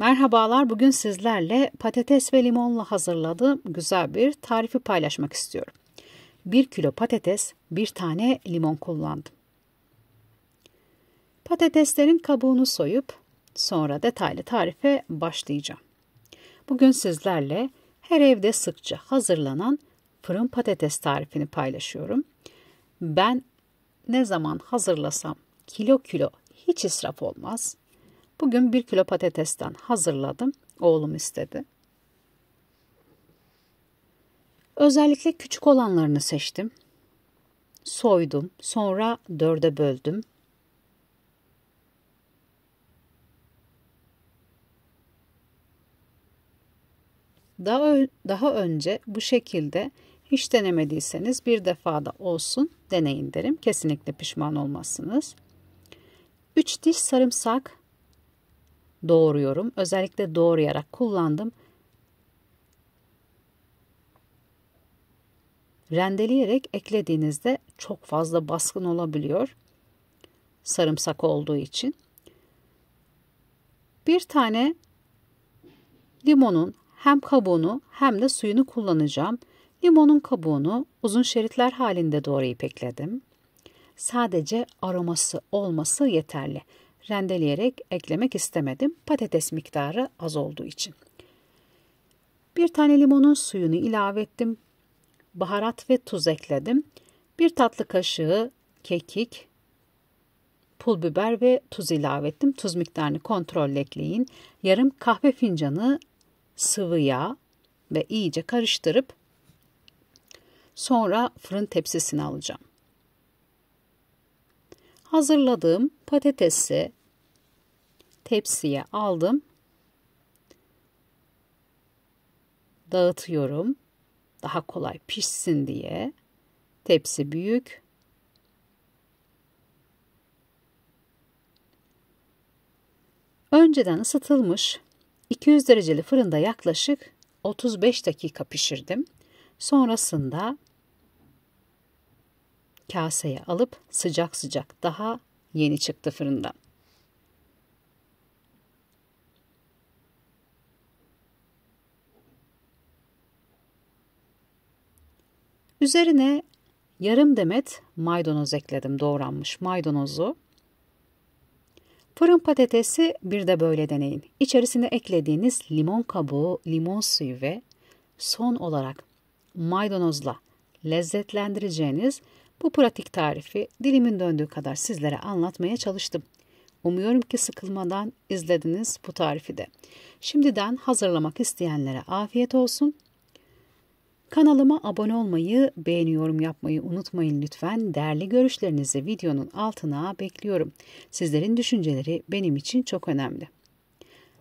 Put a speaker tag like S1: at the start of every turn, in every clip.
S1: Merhabalar, bugün sizlerle patates ve limonla hazırladığım güzel bir tarifi paylaşmak istiyorum. 1 kilo patates, 1 tane limon kullandım. Patateslerin kabuğunu soyup sonra detaylı tarife başlayacağım. Bugün sizlerle her evde sıkça hazırlanan fırın patates tarifini paylaşıyorum. Ben ne zaman hazırlasam kilo kilo hiç israf olmaz. Bugün bir kilo patatesten hazırladım. Oğlum istedi. Özellikle küçük olanlarını seçtim. Soydum. Sonra dörde böldüm. Daha, daha önce bu şekilde hiç denemediyseniz bir defa da olsun deneyin derim. Kesinlikle pişman olmazsınız. 3 diş sarımsak doğruyorum. Özellikle doğrayarak kullandım. Rendeleyerek eklediğinizde çok fazla baskın olabiliyor. Sarımsak olduğu için. Bir tane limonun hem kabuğunu hem de suyunu kullanacağım. Limonun kabuğunu uzun şeritler halinde doğrayıp ekledim. Sadece aroması olması yeterli rendeleyerek eklemek istemedim. Patates miktarı az olduğu için. Bir tane limonun suyunu ilave ettim. Baharat ve tuz ekledim. Bir tatlı kaşığı kekik, pul biber ve tuz ilave ettim. Tuz miktarını kontrolle ekleyin. Yarım kahve fincanı sıvı yağ ve iyice karıştırıp sonra fırın tepsisini alacağım. Hazırladığım patatesi tepsiye aldım. Dağıtıyorum. Daha kolay pişsin diye. Tepsi büyük. Önceden ısıtılmış 200 dereceli fırında yaklaşık 35 dakika pişirdim. Sonrasında kaseye alıp sıcak sıcak daha yeni çıktı fırından. Üzerine yarım demet maydanoz ekledim doğranmış maydanozu. Fırın patatesi bir de böyle deneyin. İçerisine eklediğiniz limon kabuğu, limon suyu ve son olarak maydanozla lezzetlendireceğiniz bu pratik tarifi dilimin döndüğü kadar sizlere anlatmaya çalıştım. Umuyorum ki sıkılmadan izlediniz bu tarifi de. Şimdiden hazırlamak isteyenlere afiyet olsun. Kanalıma abone olmayı, beğeni yorum yapmayı unutmayın lütfen. Değerli görüşlerinizi videonun altına bekliyorum. Sizlerin düşünceleri benim için çok önemli.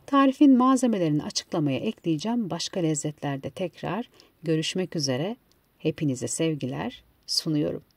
S1: Tarifin malzemelerini açıklamaya ekleyeceğim. Başka lezzetlerde tekrar görüşmek üzere. Hepinize sevgiler sunuyorum.